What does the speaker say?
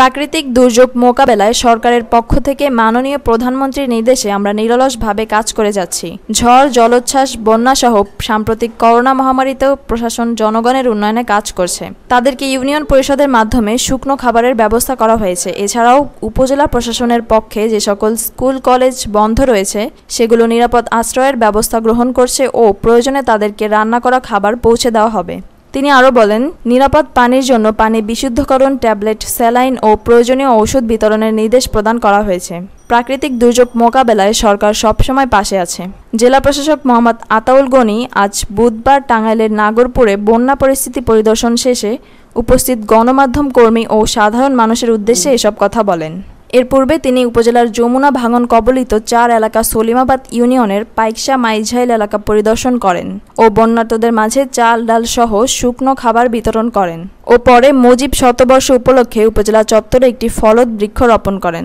প্রাকৃতিক দুর্যোগ মোকাবেলায় সরকারের পক্ষ থেকে মাননীয় প্রধানমন্ত্রীর নির্দেশে আমরা নিরলসভাবে কাজ করে যাচ্ছি ঝড় জলোচ্ছ্বাস বন্যাসহ সাম্প্রতিক করোনা মহামারীতেও প্রশাসন জনগণের উন্নয়নে কাজ করছে তাদেরকে ইউনিয়ন পরিষদের মাধ্যমে শুকনো খাবারের ব্যবস্থা করা হয়েছে এছাড়াও উপজেলা প্রশাসনের পক্ষে যে সকল স্কুল কলেজ বন্ধ রয়েছে সেগুলো নিরাপদ আশ্রয়ের ব্যবস্থা গ্রহণ করছে ও প্রয়োজনে তাদেরকে রান্না করা খাবার পৌঁছে দেওয়া হবে তিনি আরও বলেন নিরাপদ পানির জন্য পানি বিশুদ্ধকরণ ট্যাবলেট স্যালাইন ও প্রয়োজনীয় ঔষধ বিতরণের নির্দেশ প্রদান করা হয়েছে প্রাকৃতিক দুর্যোগ মোকাবেলায় সরকার সবসময় পাশে আছে জেলা প্রশাসক মোহাম্মদ আতাউল গনি আজ বুধবার টাঙ্গাইলের নাগরপুরে বন্যা পরিস্থিতি পরিদর্শন শেষে উপস্থিত গণমাধ্যম কর্মী ও সাধারণ মানুষের উদ্দেশ্যে এসব কথা বলেন এর পূর্বে তিনি উপজেলার যমুনা ভাঙন কবলিত চার এলাকা সলিমাবাদ ইউনিয়নের পাইকশা মাইঝাইল এলাকা পরিদর্শন করেন ও বন্যাতদের মাঝে চাল ডাল সহ শুকনো খাবার বিতরণ করেন ও পরে মুজিব শতবর্ষ উপলক্ষে উপজেলা চত্বরে একটি ফলদ রোপণ করেন